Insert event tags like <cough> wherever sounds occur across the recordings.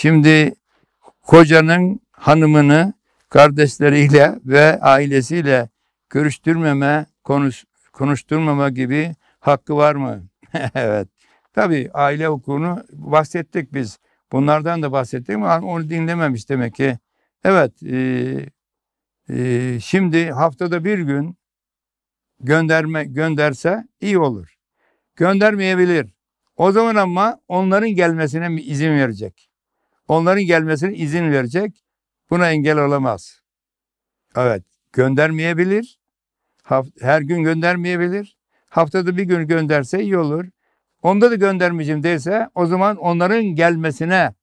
Şimdi kocanın hanımını kardeşleriyle ve ailesiyle görüştürmeme, konuş, konuşturmama gibi hakkı var mı? <laughs> evet. Tabii aile hukukunu bahsettik biz. Bunlardan da bahsettik ama onu dinlememiş demek ki. Evet, e, e, şimdi haftada bir gün gönderme gönderse iyi olur. Göndermeyebilir. O zaman ama onların gelmesine izin verecek. Onların gelmesine izin verecek. Buna engel olamaz. Evet, göndermeyebilir. Her gün göndermeyebilir. Haftada bir gün gönderse iyi olur. Onda da göndermeyeceğim derse o zaman onların gelmesine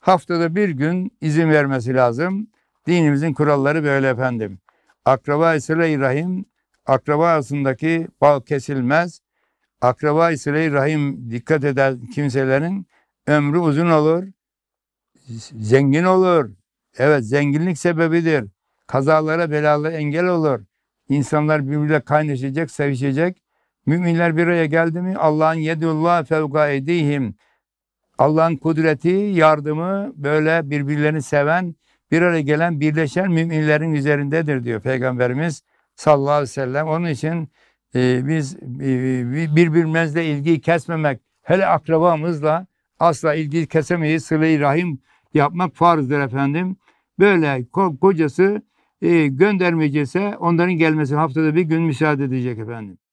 haftada bir gün izin vermesi lazım. Dinimizin kuralları böyle efendim. Akraba Sıla-i Rahim, akraba arasındaki bağ kesilmez. Akraba Sıla-i Rahim dikkat eden kimselerin ömrü uzun olur zengin olur. Evet zenginlik sebebidir. Kazalara belalara engel olur. İnsanlar birbirle kaynaşacak, sevişecek. Müminler bir araya geldi mi Allah'ın yedullah fevka edihim. Allah'ın kudreti, yardımı böyle birbirlerini seven, bir araya gelen, birleşen müminlerin üzerindedir diyor Peygamberimiz sallallahu aleyhi ve sellem. Onun için e, biz e, birbirimizle ilgiyi kesmemek, hele akrabamızla asla ilgiyi kesemeyiz. Sıla-i Rahim yapmak farzdır efendim. Böyle kocası e, göndermeyecekse onların gelmesine haftada bir gün müsaade edecek efendim.